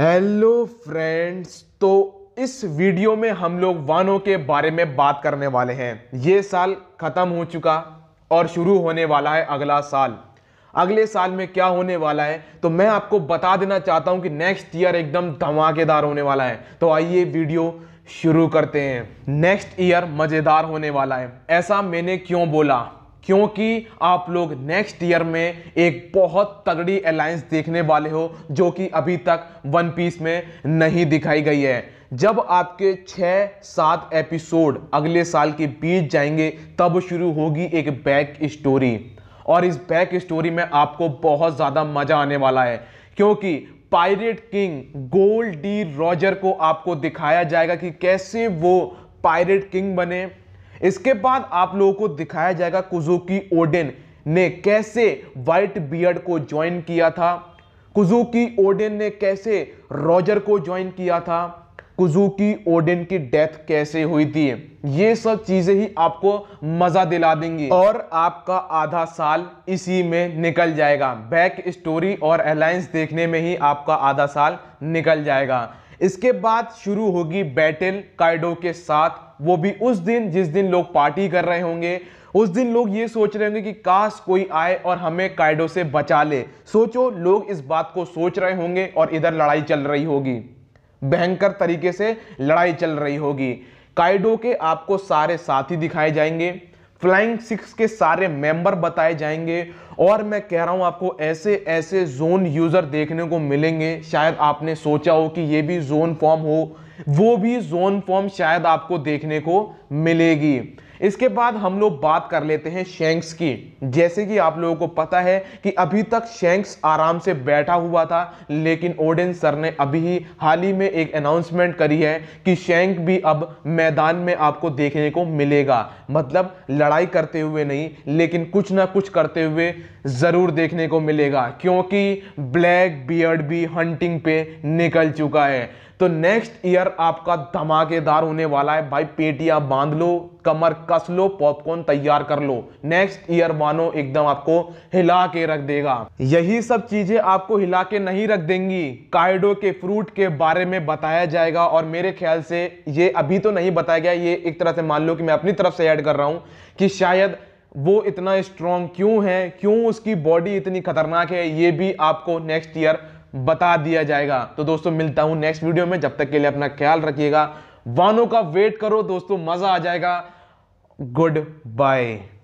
hello friends तो इस video में हम लोग वानों के बारे में बात करने वाले हैं ये साल ख़त्म हो चुका और शुरू होने वाला है अगला साल अगले साल में क्या होने वाला है तो मैं आपको बता देना चाहता हूं कि नेक्स्ट ईयर एकदम धमाकेदार होने वाला है तो आइए वीडियो शुरू करते हैं नेक्स्ट ईयर मज़ेदार होने वाला है ऐसा मैंने क्यों बोला क्योंकि आप लोग नेक्स्ट ईयर में एक बहुत तगड़ी अलायंस देखने वाले हो जो कि अभी तक वन पीस में नहीं दिखाई गई है जब आपके छः सात एपिसोड अगले साल के बीच जाएंगे तब शुरू होगी एक बैक स्टोरी और इस बैक स्टोरी में आपको बहुत ज़्यादा मज़ा आने वाला है क्योंकि pirate king gold D Roger को आपको दिखाया जाएगा कि कैसे वो पायरेट किंग बने इसके बाद आप लोगों को दिखाया जाएगा कुजुकी ओडेन ने कैसे व्हाइट बियर्ड को ज्वाइन किया था कुजुकी ओडेन ने कैसे रॉजर को ज्वाइन किया था कुजुकी ओडेन की डेथ कैसे हुई थी ये सब चीजें ही आपको मजा दिला देंगी और आपका आधा साल इसी में निकल जाएगा बैक स्टोरी और अलायंस देखने में ही आपका आधा साल निकल जाएगा इसके बाद शुरू होगी बैटल कायडो के साथ वो भी उस दिन जिस दिन लोग पार्टी कर रहे होंगे उस दिन लोग ये सोच रहे होंगे कि काश कोई आए और हमें कायडो से बचा ले सोचो लोग इस बात को सोच रहे होंगे और इधर लड़ाई चल रही होगी भयंकर तरीके से लड़ाई चल रही होगी कायडो के आपको सारे साथी दिखाए जाएंगे फ्लाइंग सिक्स के सारे मेंबर बताए जाएंगे और मैं कह रहा हूं आपको ऐसे ऐसे जोन यूजर देखने को मिलेंगे शायद आपने सोचा हो कि ये भी जोन फॉर्म हो वो भी जोन फॉर्म शायद आपको देखने को मिलेगी इसके बाद हम लोग बात कर लेते हैं शेंक्स की जैसे कि आप लोगों को पता है कि अभी तक शेंक्स आराम से बैठा हुआ था लेकिन ओडेन सर ने अभी ही हाल ही में एक अनाउंसमेंट करी है कि शेंक भी अब मैदान में आपको देखने को मिलेगा मतलब लड़ाई करते हुए नहीं लेकिन कुछ ना कुछ करते हुए ज़रूर देखने को मिलेगा क्योंकि ब्लैक बियर्ड भी हंटिंग पे निकल चुका है तो नेक्स्ट ईयर आपका धमाकेदार होने वाला है भाई पेटियां बांध लो कमर कस लो पॉपकॉर्न तैयार कर लो नेक्स्ट ईयर मानो एकदम आपको हिला के रख देगा यही सब चीजें आपको हिला के नहीं रख देंगी कायडो के फ्रूट के बारे में बताया जाएगा और मेरे ख्याल से ये अभी तो नहीं बताया गया ये एक तरह से मान लो कि मैं अपनी तरफ से ऐड कर रहा हूं कि शायद वो इतना स्ट्रांग क्यों है क्यों उसकी बॉडी इतनी खतरनाक है ये भी आपको नेक्स्ट ईयर बता दिया जाएगा तो दोस्तों मिलता हूं नेक्स्ट वीडियो में जब तक के लिए अपना ख्याल रखिएगा वानों का वेट करो दोस्तों मजा आ जाएगा गुड बाय